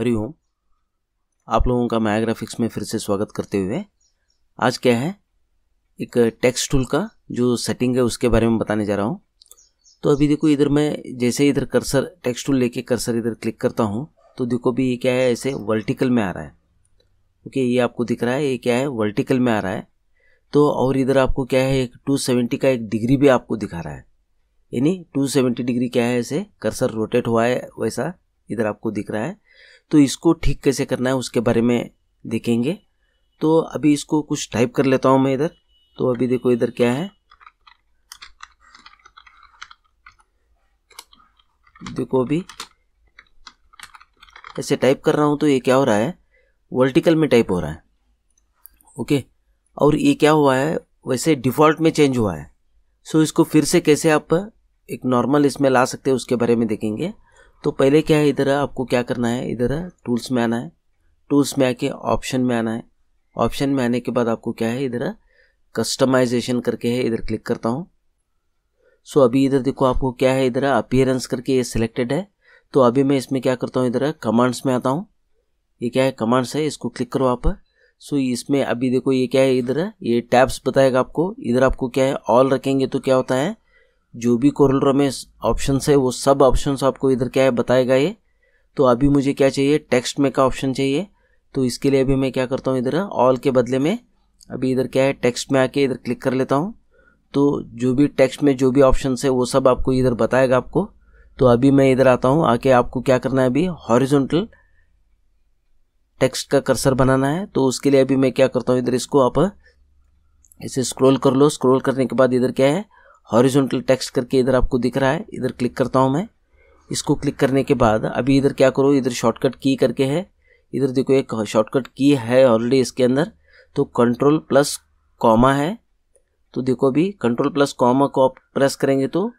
हरिओम आप लोगों का माया ग्राफिक्स में फिर से स्वागत करते हुए आज क्या है एक टेक्स्ट टूल का जो सेटिंग है उसके बारे में बताने जा रहा हूँ तो अभी देखो इधर मैं जैसे इधर कर्सर टेक्स्ट टूल लेके कर्सर इधर क्लिक करता हूँ तो देखो भी ये क्या है ऐसे वर्टिकल में आ रहा है ओके ये आपको दिख रहा है ये क्या है वर्टिकल में आ रहा है तो और इधर आपको क्या है एक टू का एक डिग्री भी आपको दिखा रहा है यानी टू डिग्री क्या है ऐसे कर्सर रोटेट हुआ है वैसा इधर आपको दिख रहा है तो इसको ठीक कैसे करना है उसके बारे में देखेंगे तो अभी इसको कुछ टाइप कर लेता हूँ मैं इधर तो अभी देखो इधर क्या है देखो अभी ऐसे टाइप कर रहा हूँ तो ये क्या हो रहा है वर्टिकल में टाइप हो रहा है ओके और ये क्या हुआ है वैसे डिफ़ॉल्ट में चेंज हुआ है सो इसको फिर से कैसे आप एक नॉर्मल इसमें ला सकते हैं उसके बारे में देखेंगे तो पहले क्या है इधर आपको क्या करना है इधर टूल्स में आना है टूल्स में आके ऑप्शन में आना है ऑप्शन में आने के बाद आपको क्या है इधर कस्टमाइजेशन करके है इधर क्लिक करता हूँ सो अभी इधर देखो आपको क्या है इधर अपियरेंस करके ये सिलेक्टेड है तो अभी मैं इसमें क्या करता हूँ इधर कमांड्स में आता हूँ ये क्या है कमांड्स है इसको क्लिक करो आप सो इसमें अभी देखो ये क्या है इधर ये टैब्स बताएगा आपको इधर आपको क्या है ऑल रखेंगे तो क्या होता है जो भी कोरल रो में ऑप्शन है वो सब ऑप्शन आपको इधर क्या है बताएगा ये तो अभी मुझे क्या चाहिए टेक्स्ट में का ऑप्शन चाहिए तो इसके लिए अभी मैं क्या करता हूँ इधर ऑल के बदले में अभी इधर क्या है टेक्स्ट में आके इधर क्लिक कर लेता हूँ तो जो भी टेक्स्ट में जो भी ऑप्शन है वो सब आपको इधर बताएगा आपको तो अभी मैं इधर आता हूँ आके आपको क्या करना है अभी हॉरिजॉन्टल टेक्स्ट का कर्सर बनाना है तो उसके लिए अभी मैं क्या करता हूँ इधर इसको आप इसे स्क्रॉल कर लो स्क्रॉल करने के बाद इधर क्या है हॉरिजॉन्टल टेक्स्ट करके इधर आपको दिख रहा है इधर क्लिक करता हूँ मैं इसको क्लिक करने के बाद अभी इधर क्या करो इधर शॉर्टकट की करके है इधर देखो एक शॉर्टकट की है ऑलरेडी इसके अंदर तो कंट्रोल प्लस कॉमा है तो देखो अभी कंट्रोल प्लस कॉमा को आप प्रेस करेंगे तो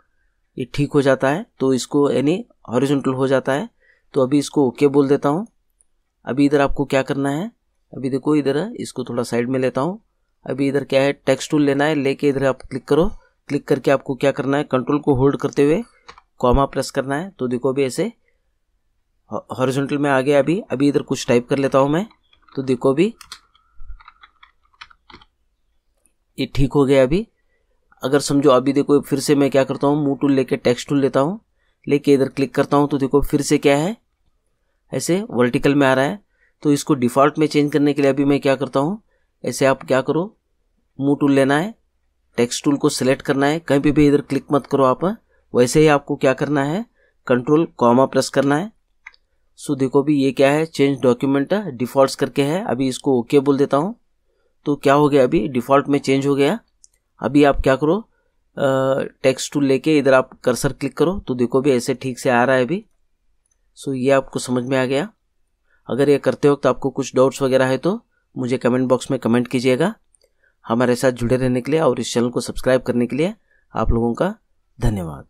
ये ठीक हो जाता है तो इसको यानी हॉरिजॉन्टल हो जाता है तो अभी इसको ओके बोल देता हूँ अभी इधर आपको क्या करना है अभी देखो इधर इसको थोड़ा साइड में लेता हूँ अभी इधर क्या है टेक्स्ट टूल लेना है लेके इधर आप क्लिक करो क्लिक करके आपको क्या करना है कंट्रोल को होल्ड करते हुए कॉमा प्रेस करना है तो देखो अभी ऐसे हॉरिजॉन्टल में आ गया अभी अभी इधर कुछ टाइप कर लेता हूं मैं तो देखो अभी ये ठीक हो गया अभी अगर समझो अभी देखो फिर से मैं क्या करता हूँ मूव टूल लेके टेक्स्ट टूल लेता हूँ लेके इधर क्लिक करता हूँ तो देखो फिर से क्या है ऐसे वर्टिकल में आ रहा है तो इसको डिफ़ॉल्ट में चेंज करने के लिए अभी मैं क्या करता हूँ ऐसे आप क्या करो मूव टूल लेना है टेक्स्ट टूल को सिलेक्ट करना है कहीं पे भी इधर क्लिक मत करो आप वैसे ही आपको क्या करना है कंट्रोल कॉमा प्रेस करना है सो देखो भी ये क्या है चेंज डॉक्यूमेंट डिफॉल्ट करके है अभी इसको ओके okay बोल देता हूँ तो क्या हो गया अभी डिफॉल्ट में चेंज हो गया अभी आप क्या करो टेक्स्ट टूल लेके इधर आप कर्सर क्लिक करो तो देखो भी ऐसे ठीक से आ रहा है अभी सो ये आपको समझ में आ गया अगर ये करते वक्त तो आपको कुछ डाउट्स वगैरह है तो मुझे कमेंट बॉक्स में कमेंट कीजिएगा हमारे साथ जुड़े रहने के लिए और इस चैनल को सब्सक्राइब करने के लिए आप लोगों का धन्यवाद